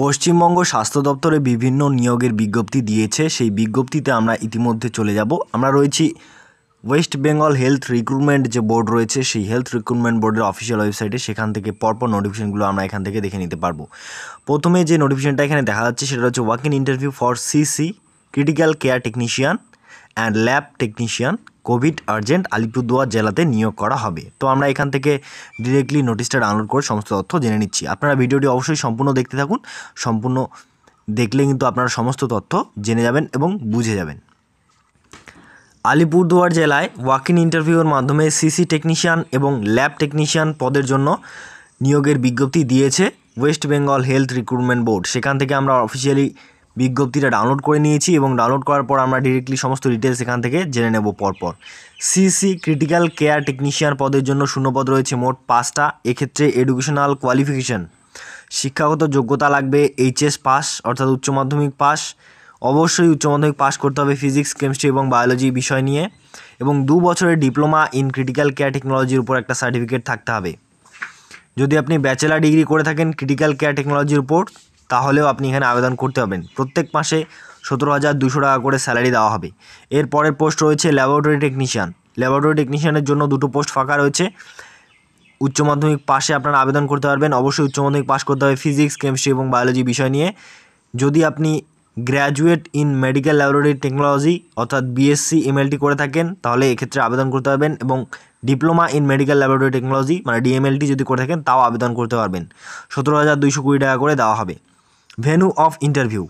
পশ্চিমবঙ্গ স্বাস্থ্য দপ্তরে বিভিন্ন নিয়োগের বিজ্ঞপ্তি দিয়েছে সেই বিজ্ঞপ্তিতে আমরা ইতিমধ্যে চলে যাব আমরা রয়েছি ওয়েস্ট বেঙ্গল হেলথ রিক্রুটমেন্ট যে বোর্ড রয়েছে সেই হেলথ রিক্রুটমেন্ট বোর্ডের অফিসিয়াল ওয়েবসাইটে সেখান থেকে পরপর নোটিফিকেশনগুলো আমরা এখান থেকে দেখে নিতে পারবো প্রথমে যে নোটিফিকেশনটা এখানে দেখা যাচ্ছে সেটা হচ্ছে walk in interview for CC critical care technician and lab technician covid urgent Alipurduar জেলাতে নিয়োগ করা হবে তো আমরা এখান থেকে ডিরেক্টলি নোটিশটা ডাউনলোড করে সমস্ত তথ্য জেনে নিচ্ছি আপনারা ভিডিওটি অবশ্যই সম্পূর্ণ দেখতে থাকুন সম্পূর্ণ দেখলে কিন্তু আপনারা সমস্ত তথ্য জেনে যাবেন এবং বুঝে যাবেন আলিপুরদুয়ার জেলায় ওয়াক ইন ইন্টারভিউর মাধ্যমে সিসি টেকনিশিয়ান এবং ল্যাব টেকনিশিয়ান পদের জন্য নিয়োগের বিজ্ঞপ্তি দিয়েছে West Bengal health recruitment board সেখান থেকে আমরা অফিসিয়ালি বিজ্ঞপ্তিটা ডাউনলোড করে নিয়েছি এবং ডাউনলোড করার পর আমরা ডিরেক্টলি সমস্ত ডিটেলস এখান থেকে জেনে নেব পরপর সিসি ক্রিটিক্যাল কেয়ার টেকনিশিয়ান পদের জন্য শূন্যপদ রয়েছে মোট পাঁচটা এক্ষেত্রে এডুকেশনাল কোয়ালিফিকেশান শিক্ষাগত যোগ্যতা লাগবে এইচএস পাস অর্থাৎ উচ্চ মাধ্যমিক পাস অবশ্যই উচ্চ মাধ্যমিক পাস করতে হবে ফিজিক্স কেমিস্ট্রি এবং বায়োলজি বিষয় নিয়ে এবং দু বছরের ডিপ্লোমা ইন ক্রিটিক্যাল কেয়ার টেকনোলজির উপর একটা সার্টিফিকেট থাকতে হবে যদি আপনি ব্যাচেলার ডিগ্রি করে থাকেন ক্রিটিক্যাল কেয়ার টেকনোলজির উপর তাহলেও আপনি এখানে আবেদন করতে পারবেন প্রত্যেক মাসে সতেরো হাজার দুশো টাকা করে স্যালারি দেওয়া হবে এরপরের পোস্ট রয়েছে ল্যাবরেটরি টেকনিশিয়ান ল্যাবরেটরি টেকনিশিয়ানের জন্য দুটো পোস্ট ফাঁকা রয়েছে উচ্চ মাধ্যমিক পাশে আপনারা আবেদন করতে পারবেন অবশ্যই উচ্চ মাধ্যমিক পাশ করতে হবে ফিজিক্স কেমিস্ট্রি এবং বায়োলজি বিষয় নিয়ে যদি আপনি graduate in medical laboratory technology অর্থাৎ বিএসসি এমএলটি করে থাকেন তাহলে এক্ষেত্রে আবেদন করতে পারবেন এবং diploma in medical laboratory technology মানে ডিএমএলটি যদি করে থাকেন তাও আবেদন করতে পারবেন সতেরো হাজার দুইশো কুড়ি টাকা করে দেওয়া হবে ভেনু অফ ইন্টারভিউ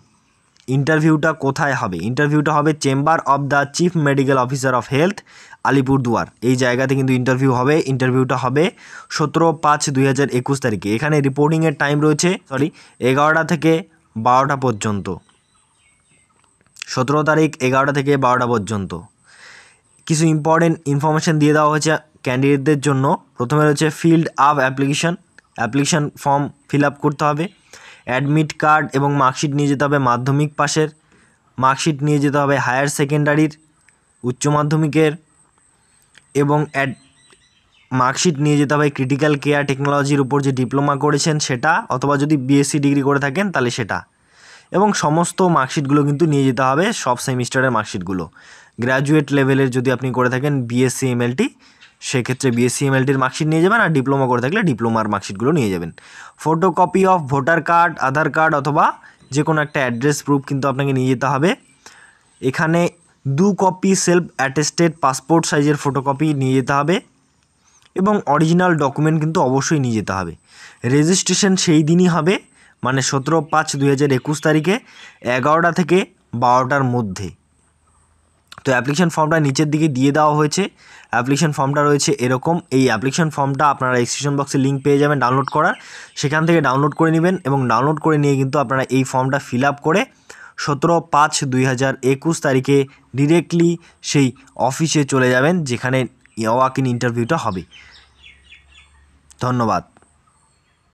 ইন্টারভিউটা কোথায় হবে ইন্টারভিউটা হবে chamber of the chief medical officer of health Alipurduar এই জায়গাতে কিন্তু ইন্টারভিউ হবে ইন্টারভিউটা হবে সতেরো পাঁচ দুই হাজার একুশ তারিখে এখানে রিপোর্টিংয়ের টাইম রয়েছে সরি এগারোটা থেকে বারোটা পর্যন্ত সতেরো তারিখ এগারোটা থেকে বারোটা পর্যন্ত কিছু ইম্পর্টেন্ট ইনফরমেশান দিয়ে দেওয়া হয়েছে ক্যান্ডিডেটদের জন্য প্রথমে রয়েছে field up application application form fill up করতে হবে অ্যাডমিট কার্ড এবং মার্কশিট নিয়ে যেতে হবে মাধ্যমিক পাশের মার্কশিট নিয়ে যেতে হবে হায়ার সেকেন্ডারির উচ্চ মাধ্যমিকের এবং অ্যাড মার্কশিট নিয়ে যেতে হবে ক্রিটিক্যাল কেয়ার টেকনোলজির উপর যে ডিপ্লোমা করেছেন সেটা অথবা যদি বিএসসি ডিগ্রি করে থাকেন তাহলে সেটা এবং সমস্ত মার্কশিটগুলো কিন্তু নিয়ে যেতে হবে সব সেমিস্টারের মার্কশিটগুলো গ্র্যাজুয়েট লেভেলের যদি আপনি করে থাকেন বিএসসি এমএলটি সেক্ষেত্রে বিএসসিএমএলটির মার্কশিট নিয়ে যাবেন আর ডিপ্লোমা করে থাকলে ডিপ্লোমার মার্কশিটগুলো নিয়ে যাবেন copy of voter card Aadhaar card অথবা যে কোনো একটা অ্যাড্রেস প্রুফ কিন্তু আপনাকে নিয়ে যেতে হবে এখানে দু কপি সেলফ অ্যাটেস্টেড পাসপোর্ট সাইজের ফটোকপি নিয়ে যেতে হবে এবং অরিজিনাল ডকুমেন্ট কিন্তু অবশ্যই নিয়ে যেতে হবে রেজিস্ট্রেশন সেই দিনই হবে মানে সতেরো পাঁচ দু হাজার একুশ তারিখে এগারোটা থেকে বারোটার মধ্যে তো অ্যাপ্লিকেশান ফর্মটা নিচের দিকে দিয়ে দেওয়া হয়েছে অ্যাপ্লিকেশান ফর্মটা রয়েছে এরকম এই অ্যাপ্লিকেশান ফর্মটা আপনারা এক্সক্রিপশন বক্সে লিঙ্ক পেয়ে যাবেন ডাউনলোড করার সেখান থেকে ডাউনলোড করে নেবেন এবং ডাউনলোড করে নিয়ে কিন্তু আপনারা এই ফর্মটা ফিল আপ করে সতেরো পাঁচ দুই হাজার একুশ তারিখে ডিরেক্টলি সেই অফিসে চলে যাবেন যেখানে ওয়াক ইন ইন্টারভিউটা হবে ধন্যবাদ